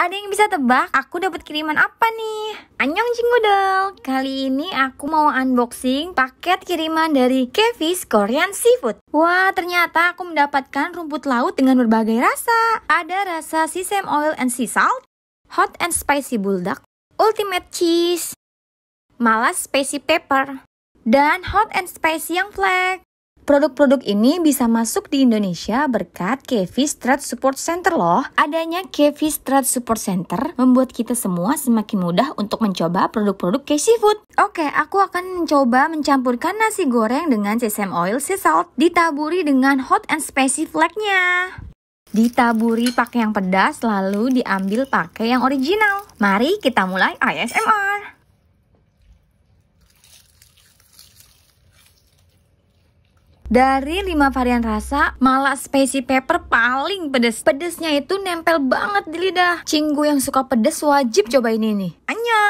Ada yang bisa tebak aku dapat kiriman apa nih? Anyong Cinggudel. Kali ini aku mau unboxing paket kiriman dari Kevis Korean Seafood. Wah, ternyata aku mendapatkan rumput laut dengan berbagai rasa. Ada rasa sesame oil and sea salt, hot and spicy bulldog, ultimate cheese, malas spicy pepper, dan hot and spicy yang flag. Produk-produk ini bisa masuk di Indonesia berkat Kevi Strat Support Center loh. Adanya Kevi Strat Support Center membuat kita semua semakin mudah untuk mencoba produk-produk Kevi Food. Oke, aku akan mencoba mencampurkan nasi goreng dengan sesame oil sea salt ditaburi dengan hot and spicy flaknya. Ditaburi pakai yang pedas lalu diambil pakai yang original. Mari kita mulai ASMR. Dari 5 varian rasa, malah spicy pepper paling pedes. Pedesnya itu nempel banget di lidah. Cinggu yang suka pedes wajib coba ini nih. Anya!